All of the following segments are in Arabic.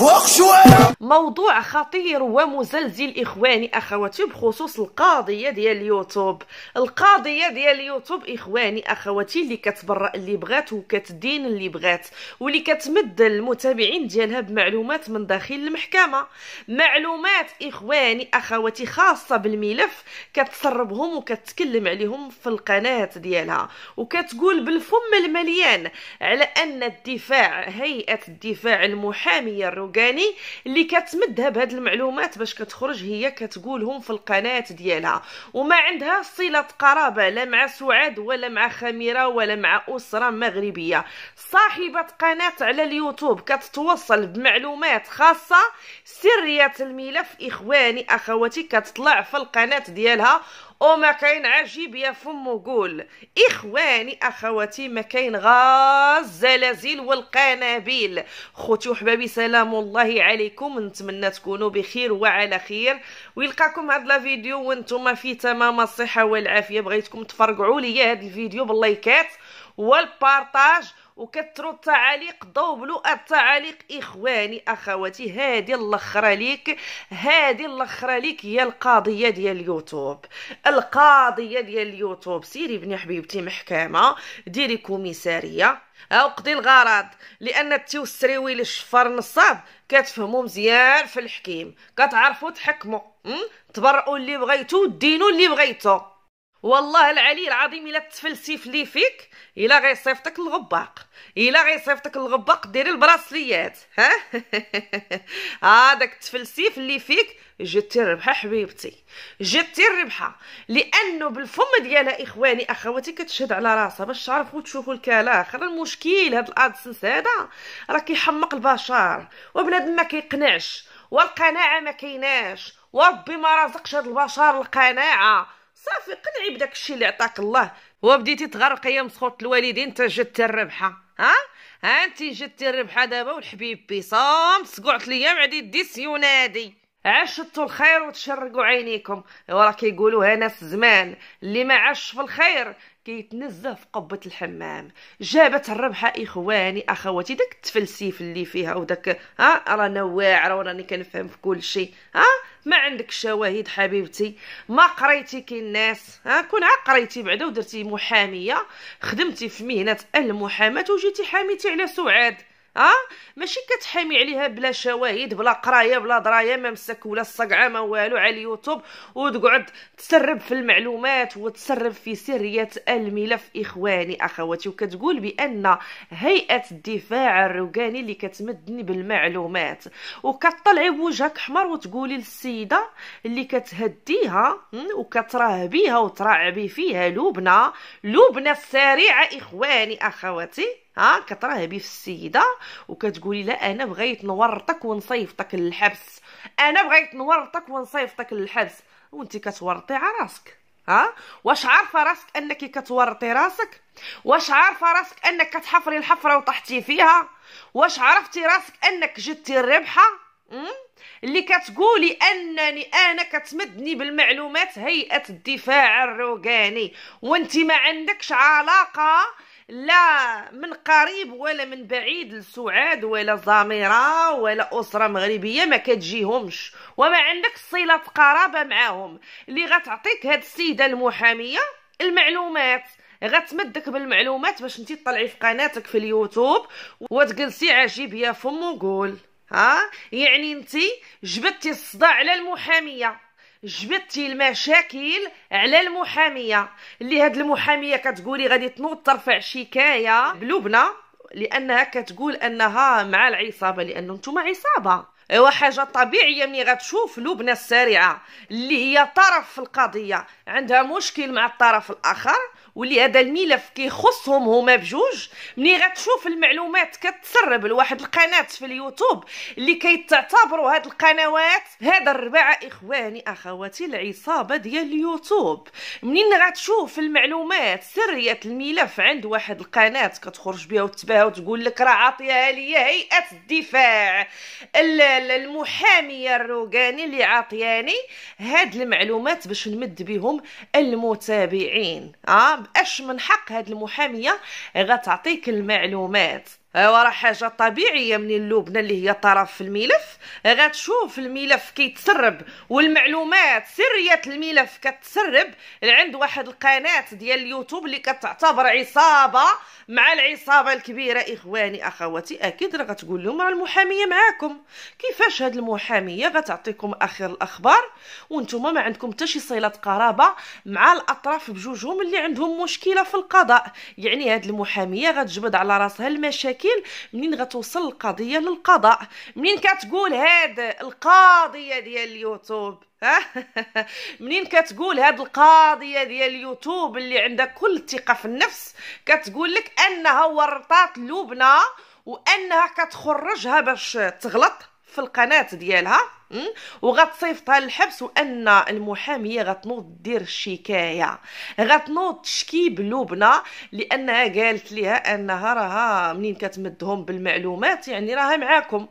Hochschuhe! موضوع خطير ومزلزل اخواني اخواتي بخصوص القضيه ديال اليوتيوب القضيه ديال اليوتيوب اخواني اخواتي اللي كتبرأ اللي بغات وكتدين اللي بغات واللي كتمد المتابعين ديالها بمعلومات من داخل المحكمه معلومات اخواني اخواتي خاصه بالملف كتسربهم وكتكلم عليهم في القناه ديالها وكتقول بالفم المليان على ان الدفاع هيئه الدفاع المحاميه الرقاني اللي كتمدها بهاد المعلومات باش كتخرج هي كتقولهم في القناه ديالها وما عندها صله قرابه لا مع سعاد ولا مع خميره ولا مع اسره مغربيه صاحبه قناه على اليوتيوب كتتوصل بمعلومات خاصه سريه الملف اخواني اخواتي كتطلع في القناه ديالها او ما كاين عجيب يا فم وقول اخواني اخواتي ما كاين غاز الزلازل والقنابيل خوتي وحبابي سلام الله عليكم نتمنى تكونوا بخير وعلى خير ويلقاكم هاد لا فيديو وانتم في تمام الصحه والعافيه بغيتكم تفرقعوا لي هاد الفيديو باللايكات والبارطاج وكثروا التعاليق ضوبلوا التعاليق اخواني اخواتي هذه الاخره ليك هذه الاخره ليك هي القضيه ديال اليوتيوب القضيه ديال اليوتيوب سيري بني حبيبتي محكمه ديري كوميساريه قضي الغرض لان التوسريوي للشفار نصاب كتفهموا مزيان في الحكيم كتعرفوا تحكموا تبرؤوا اللي بغيتو دينوا اللي بغيتو والله العلي العظيم الا التفلسف لي فيك الا غيصيفطك الغباق الا غيصيفطك الغباق ديري البراسليات ها هذاك آه، التفلسف اللي فيك جبتي الربحه حبيبتي جبتي الربحه لانه بالفم ديالها اخواني اخواتي كتشهد على راسها باش تعرفوا تشوفوا الكلام اخر المشكل هذا الادسنس هذا راه كيحمق البشر وبنادم ما كيقنعش والقناعه ما كايناش وربي ما رزقش هاد البشر القناعه صافي قنعي بداك الشيء اللي عطاك الله وبديتي تغرقي يا مسخوط الوالدين انت جدتي الربحه ها ها انت جدتي الربحه دابا والحبيب بي صام سقعت ليا بعد ديس ينادي عشتوا الخير وتشرقوا عينيكم وراه كيقولوها ناس زمان اللي ما عاش في الخير كيتنزه في قبة الحمام جابت الربحة إخواني أخواتي داك التفلسيف اللي فيها وداك ها رانا واعرة وراني كنفهم في كل شيء ها ما عندك شواهد حبيبتي ما قريتي كي الناس ها كون عقريتي بعدا ودرتي محامية خدمتي في مهنة المحاماة وجيتي حاميتي على سعاد اه ماشي كتحامي عليها بلا شواهد بلا قرايه بلا درايه ما مسك ولا الصقعه ما والو على اليوتيوب وتقعد تسرب في المعلومات وتسرب في سريه الملف اخواني اخواتي وكتقول بان هيئه الدفاع الروقاني اللي كتمدني بالمعلومات وكطلعي بوجهك حمر وتقولي للسيده اللي كتهديها وكتراهبيها وترعبي فيها لبنى لبنى السريعه اخواني اخواتي ها كتراهبي في السيده وكتقولي لا انا بغيت نورطك ونصيفطك للحبس انا بغيت نورطك ونصيفطك للحبس وانت كتورطي على راسك ها واش عارفه راسك انك كتورطي راسك واش عارفه راسك انك كتحفري الحفره وطحتي فيها واش عرفتي راسك انك جبتي الربحه أمم؟ اللي كتقولي انني انا كتمدني بالمعلومات هيئه الدفاع الروغاني وانت ما عندكش علاقه لا من قريب ولا من بعيد السعاد ولا الزميرة ولا أسرة مغربية ما كتجيهمش وما عندك صلة قرابة معاهم اللي غتعطيك هاد السيدة المحامية المعلومات غتمدك بالمعلومات باش انتي تطلعي في قناتك في اليوتيوب وتجلسي عجيب يا فم وقول ها يعني انتي جبدتي الصداع على المحاميه جبدتي المشاكل على المحاميه اللي هاد المحاميه كتقولي غادي تنوض ترفع شكايه بلبنى لانها كتقول انها مع العصابه لانه نتوما عصابه ايوا حاجه طبيعيه ملي غتشوف لبنى السريعه اللي هي طرف في القضيه عندها مشكل مع الطرف الاخر واللي هذا الملف كيخصهم هما بجوج ملي غتشوف المعلومات كتسرب لواحد القناه في اليوتيوب اللي كيتعتبروا هاد القنوات هذا الرباعه اخواني اخواتي العصابه ديال اليوتيوب منين غتشوف المعلومات سريه الملف عند واحد القناه كتخرج بها وتباها وتقول لك راه عاطيها لي هيئه الدفاع المحاميه الروقاني اللي عاطياني هاد المعلومات باش نمد بهم المتابعين اه اش من حق هاد المحاميه غتعطيك المعلومات أه، وراه حاجه طبيعيه من اللبنه اللي هي طرف في الملف أه، غتشوف الملف كيتسرب والمعلومات سريه الملف كتسرب عند واحد القناه ديال اليوتيوب اللي كتعتبر عصابه مع العصابه الكبيره اخواني اخواتي اكيد راه غتقول لهم راه المحاميه معاكم كيفاش هاد المحاميه غتعطيكم اخر الاخبار وانتم ما عندكم حتى شي صله قرابه مع الاطراف بجوجهم اللي عندهم مشكله في القضاء يعني هاد المحاميه غتجبد على راسها المشاكل المشاكل منين غتوصل القضيه للقضاء منين كتقول هاد القضيه ديال اليوتيوب منين كتقول هاد القضيه ديال اليوتيوب اللي عندها كل الثقه في النفس كتقول لك انها ورطات لبنى وانها كتخرجها باش تغلط في القناه ديالها وغتصيفطها للحبس وان المحاميه غتنوض دير الشكايه غتنوض تشكي بلبنى لانها قالت ليها انها راها منين كتمدهم بالمعلومات يعني راها معاكم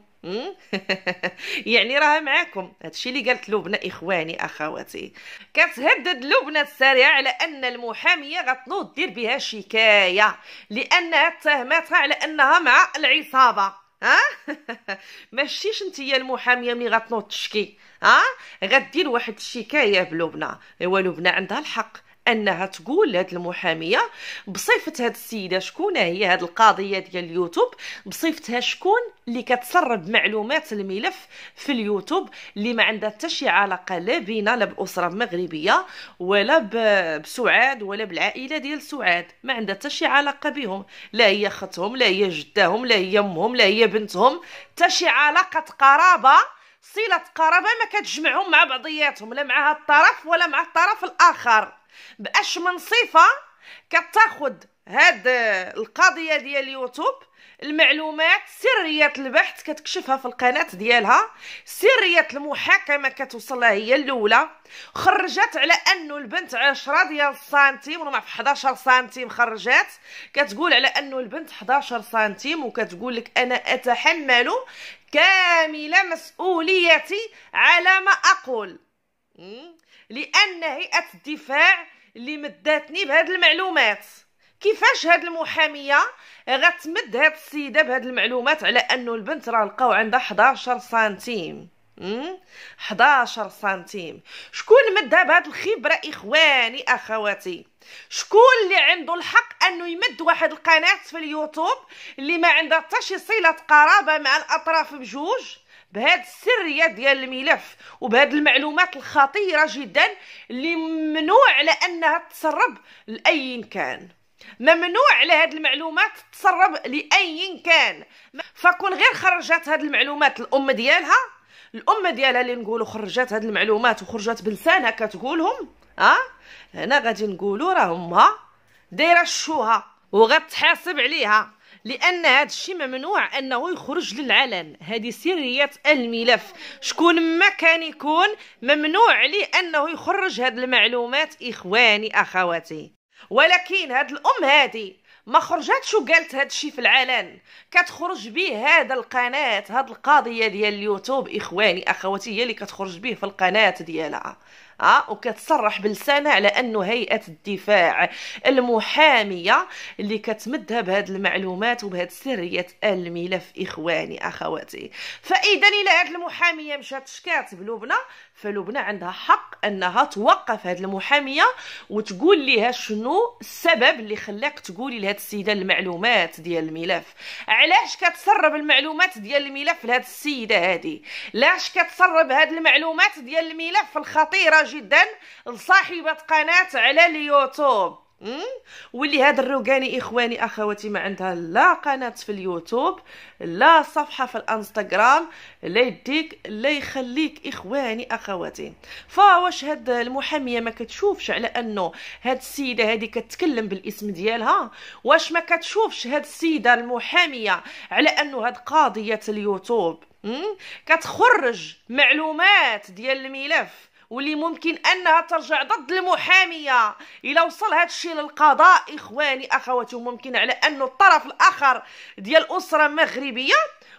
يعني راها معاكم هادشي اللي قالت لبنى اخواني اخواتي كتهدد لبنى السريع على ان المحاميه غتنوض دير بها شكايه لانها اتهمتها على انها مع العصابه ها ماشيش نتيا المحاميه ملي غتنوض تشكي ها غدير واحد الشكايه بلبنى ايوا لبنى عندها الحق انها تقول لهاد المحاميه بصفه هاد السيده شكون هي هاد القضيه ديال اليوتيوب بصفتها شكون اللي كتسرب معلومات الملف في اليوتيوب اللي ما عندها حتى شي علاقه لا بينا لا باسره مغربيه ولا بسعاد ولا بالعائله ديال سعاد ما عندها حتى شي علاقه بهم لا هي اختهم لا هي جداهم لا هي امهم لا هي بنتهم حتى شي علاقه قرابه صله قرابه ما كتجمعهم مع بعضياتهم لا مع هاد الطرف ولا مع الطرف الاخر باش من صفه كتاخد هاد القضيه ديال يوتيوب المعلومات سريه البحث كتكشفها في القناه ديالها سريه المحاكمه كتوصلها هي الاولى خرجت على انه البنت 10 ديال السنتيم ولا في 11 سنتيم خرجات كتقول على انه البنت 11 سنتيم وكتقول لك انا اتحمل كامل مسؤوليتي على ما اقول لان هيئه الدفاع اللي مداتني بهاد المعلومات كيفاش هاد المحاميه غتمد هاد السيده بهاد المعلومات على انه البنت راه لقاو عندها 11 سنتيم 11 سنتيم شكون مدها بهاد الخبره اخواني اخواتي شكون اللي عنده الحق انه يمد واحد القناه في اليوتيوب اللي ما عندها حتى شي صله قرابه مع الاطراف بجوج بهاد السريه ديال الملف وبهاد المعلومات الخطيره جدا اللي ممنوع على انها تسرب لاي كان ممنوع على هاد المعلومات تسرب لاي كان فكون غير خرجت هاد المعلومات الام ديالها الام ديالها اللي نقولوا خرجت هاد المعلومات وخرجت بلسانها كتقولهم ها هنا غادي نقولوا راه امها دايره الشوها وغتحاسب عليها لان هذا الشيء ممنوع انه يخرج للعلن هذه سريه الملف شكون ما كان يكون ممنوع عليه انه يخرج هذه المعلومات اخواني اخواتي ولكن هاد الام هادي ما خرجاتش وقالت هاد الشيء في العلن كتخرج به هذا القناه هاد القضيه ديال اليوتيوب اخواني اخواتي هي اللي كتخرج به في القناه ديالها اه وكتصرح بلسانها على انه هيئه الدفاع المحاميه اللي كتمدها بهاد المعلومات وبهاد سريه الملف اخواني اخواتي فاذا الى هاد المحاميه مشات شكات بلبنى فلبنى عندها حق انها توقف هاد المحاميه وتقول ليها شنو السبب اللي خلاك تقولي لهاد السيده المعلومات ديال الملف علاش كتسرب المعلومات ديال الملف لهاد السيده هادي لاش كتسرب هاد المعلومات ديال الملف الخطيره جدا لصاحبه قناه على اليوتيوب واللي هاد الروقاني اخواني اخواتي ما عندها لا قناه في اليوتيوب لا صفحه في الانستغرام لا يديك لا يخليك اخواني اخواتي فواش هاد المحاميه ما كتشوفش على انه هاد السيده هادي كتكلم بالاسم ديالها واش ما كتشوفش هاد السيده المحاميه على انه هاد قاضيه اليوتيوب كتخرج معلومات ديال الملف واللي ممكن انها ترجع ضد المحاميه الا وصل هذا الشيء للقضاء اخواني اخواتي ممكن على انه الطرف الاخر ديال اسره مغربيه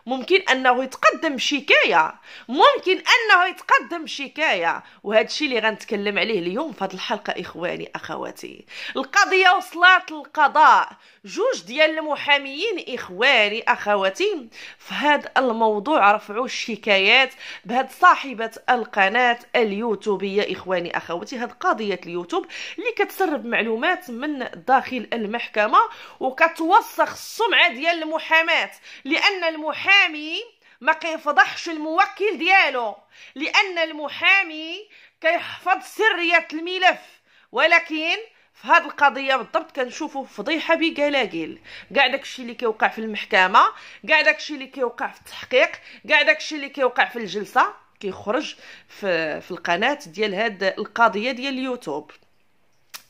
ممكن انه يتقدم شكايه ممكن انه يتقدم شكايه وهذا الشيء اللي غنتكلم عليه اليوم في هذه الحلقه اخواني اخواتي القضيه وصلت للقضاء جوج ديال المحاميين اخواني اخواتي في هذا الموضوع رفعوا الشكايات بهاد صاحبه القناه اليوتيوب اليوتيوبيه اخواني اخواتي هاد قضيه اليوتيوب اللي كتسرب معلومات من داخل المحكمه وكتوسخ السمعه ديال المحاماه لان المحامي ما كيفضحش الموكل ديالو لان المحامي كيحفظ سريه الملف ولكن في هاد القضيه بالضبط كنشوفوا فضيحه بقلاقل كاع داكشي اللي كيوقع في المحكمه كاع داكشي اللي كيوقع في التحقيق كاع داكشي اللي كيوقع في الجلسه كيخرج في, في القناه ديال هاد القضيه ديال اليوتيوب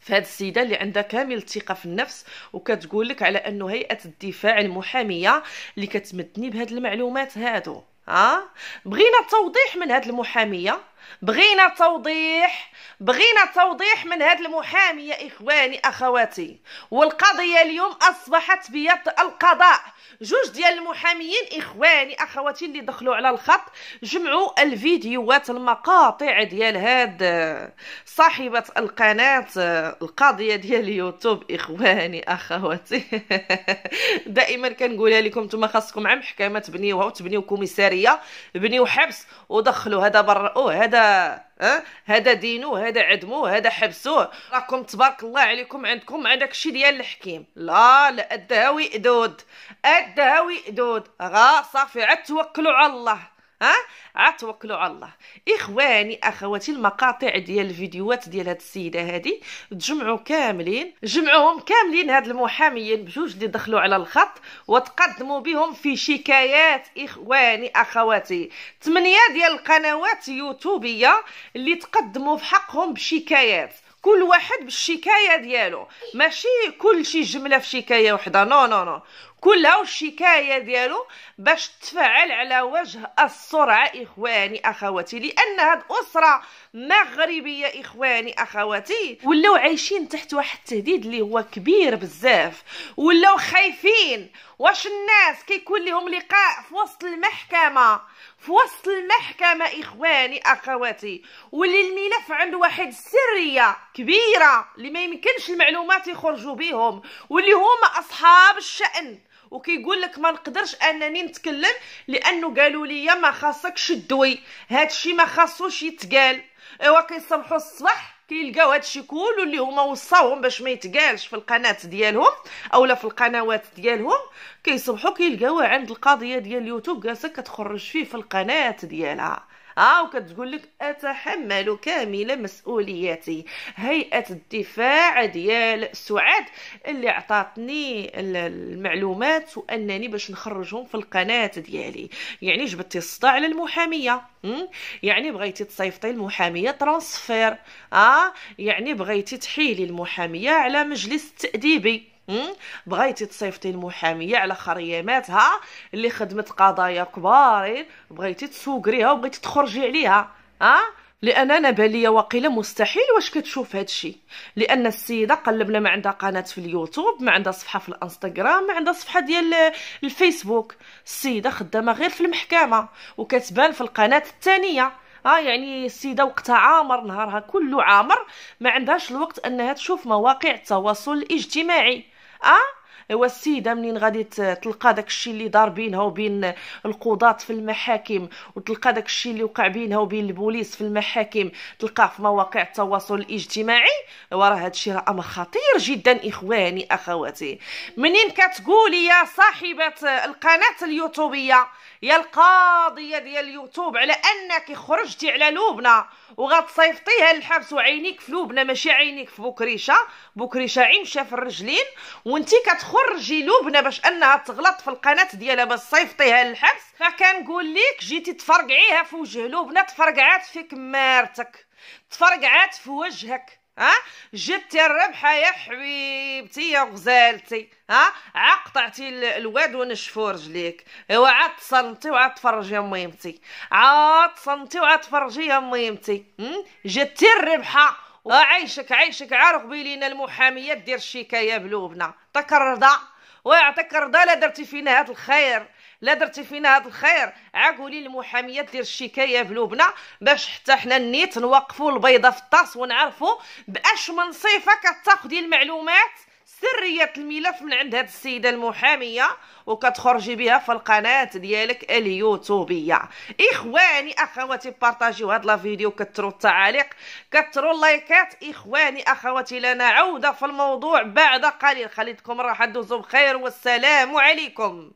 فهاد السيده اللي عندها كامل الثقه في النفس وكتقول لك على انه هيئه الدفاع المحاميه اللي كتمدني بهاد المعلومات هادو اه بغينا توضيح من هاد المحاميه بغينا توضيح بغينا توضيح من هاد المحاميه اخواني اخواتي والقضيه اليوم اصبحت بيد القضاء جوج ديال المحاميين اخواني اخواتي اللي دخلوا على الخط جمعوا الفيديوهات المقاطع ديال هاد صاحبه القناه القضيه ديال يوتيوب اخواني اخواتي دائما كنقولها لكم نتوما خاصكم مع محكمه تبنيوها وتبنيو كوميساري العسكريه بنيو حبس ودخلوا هذا برؤوه هذا أه؟ هذا دينو هذا عدمو هذا حبسوه راكم تبارك الله عليكم عندكم مع داكشي ديال الحكيم لا لا الدهوي دود الدهوي دود غا صافي عاد توكلوا على الله ها عتوكلوا توكلوا على الله اخواني اخواتي المقاطع ديال الفيديوهات ديال هاد السيده هادي تجمعوا كاملين جمعوهم كاملين هاد المحاميين بجوج اللي دخلوا على الخط وتقدموا بهم في شكايات اخواني اخواتي ثمانيه ديال القنوات يوتيوبيه اللي تقدموا في حقهم بشكايات كل واحد بالشكايه ديالو ماشي كل شي جمله في شكايه وحده نو نو نو كلها والشكايه ديالو باش تفعل على وجه السرعه اخواني اخواتي لان هاد اسره مغربيه اخواني اخواتي ولاو عايشين تحت واحد التهديد اللي هو كبير بزاف ولاو خايفين واش الناس كيكون لهم لقاء في وسط المحكمه في وسط المحكمه اخواني اخواتي واللي الملف عنده واحد السريه كبيره اللي ما يمكنش المعلومات يخرجوا بهم واللي هما اصحاب الشان وكيقول لك ما نقدرش انني نتكلم لانه قالوا لي ما خاصكش الدوي هادشي ما خاصوش يتقال ايوا كيصبحوا الصباح كيلقاو هادشي كله اللي هما وصاوهم باش ما يتقالش في القناه ديالهم اولا في القنوات ديالهم كيصبحوا كيلقاوه عند القضيه ديال اليوتيوب جالسه كتخرج فيه في القناه ديالها اه وكتقول لك اتحمل كامل مسؤولياتي هيئه الدفاع ديال سعاد اللي عطاتني المعلومات وانني باش نخرجهم في القناه ديالي يعني جبتي الصداع على المحاميه يعني بغيتي تصيفطي المحاميه ترانسفير اه يعني بغيتي تحيلي المحاميه على مجلس تاديبي بغيتي تصيفطي المحاميه على خريماتها اللي خدمت قضايا كبارين بغيتي تسوقريها وبغيتي تخرجي عليها ها لان انا بالي واقيلا مستحيل واش كتشوف هادشي لان السيده قلبنا ما عندها قناه في اليوتيوب ما عندها صفحه في الانستغرام ما عندها صفحه ديال الفيسبوك السيده خدامه غير في المحكمه وكتبان في القناه الثانيه ها يعني السيده وقتها عامر نهارها كله عامر ما عندهاش الوقت انها تشوف مواقع التواصل الاجتماعي ايوا السيده منين غادي تلقى داك الشيء اللي دار بينها وبين القضاة في المحاكم وتلقى داك الشيء اللي وقع بينها وبين البوليس في المحاكم تلقاه في مواقع التواصل الاجتماعي وراه هذا الشيء راه امر خطير جدا اخواني اخواتي منين كتقولي يا صاحبه القناه اليوتيوبيه يا القاضيه ديال اليوتيوب على انك خرجتي على لوبنا وغتصيفطيها للحبس وعينيك في لوبنا ماشي عينيك في بوكريشه بوكريشه عين شاف الرجلين وانتي كتخرجي لوبنا باش انها تغلط في القناه ديالها باش صيفطيها للحبس فكنقول لك جيتي تفرقعيها في وجه لوبنا تفرقعات فيك مارتك تفرقعات في وجهك ها جبتي الربحه يا حبيبتي يا غزالتي ها عقطعتي الواد ونشفو رجليك ايوا عاد تصنتي وعاد تفرجي يا ميمتي عاد تصنتي وعاد تفرجي يا ميمتي جبتي الربحه آه، وعيشك عيشك عارف بيلينا المحاميه دير الشكايه بلوبنا تكرضى ويعطيك رضا لا درتي فينا هاد الخير لا درتي فينا هذا الخير قولي المحاميه دير الشكايه في لبنى باش حتى حنا نيت نوقفوا البيضه في الطاس ونعرفوا باش من صفه كتاخدي المعلومات سريه الملف من عند هاد السيده المحاميه وكتخرجي بها في القناه ديالك اليوتوبيه اخواني اخواتي بارطاجيو هاد الفيديو فيديو كثروا التعاليق كثروا اللايكات اخواني اخواتي لنا عوده في الموضوع بعد قليل خليتكم راح تدوزوا بخير والسلام عليكم